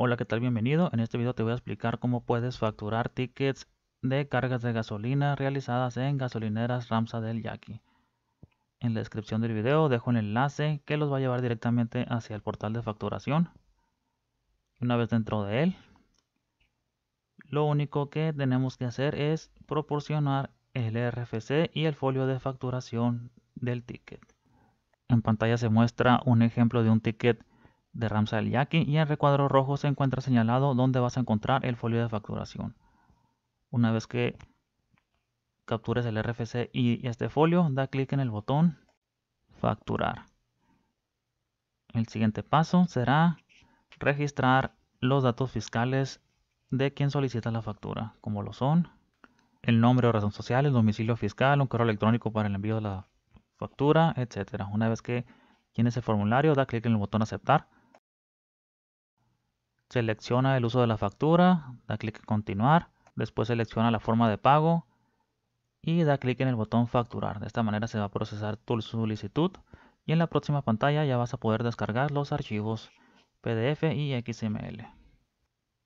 Hola, ¿qué tal? Bienvenido. En este video te voy a explicar cómo puedes facturar tickets de cargas de gasolina realizadas en gasolineras Ramsa del Yaqui. En la descripción del video dejo el enlace que los va a llevar directamente hacia el portal de facturación. Una vez dentro de él, lo único que tenemos que hacer es proporcionar el RFC y el folio de facturación del ticket. En pantalla se muestra un ejemplo de un ticket de Ramsay Yaqui y en el recuadro rojo se encuentra señalado donde vas a encontrar el folio de facturación. Una vez que captures el RFC y este folio, da clic en el botón facturar. El siguiente paso será registrar los datos fiscales de quien solicita la factura, como lo son el nombre o razón social, el domicilio fiscal, un correo electrónico para el envío de la factura, etc. Una vez que tienes el formulario, da clic en el botón aceptar selecciona el uso de la factura, da clic en continuar, después selecciona la forma de pago y da clic en el botón facturar. De esta manera se va a procesar tu solicitud y en la próxima pantalla ya vas a poder descargar los archivos PDF y XML.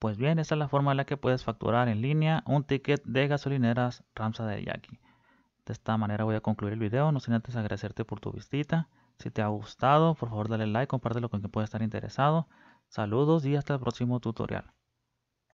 Pues bien, esta es la forma en la que puedes facturar en línea un ticket de gasolineras Ramsa de Yaki De esta manera voy a concluir el video, no sin antes agradecerte por tu visita. Si te ha gustado, por favor dale like, compártelo con quien pueda estar interesado. Saludos y hasta el próximo tutorial.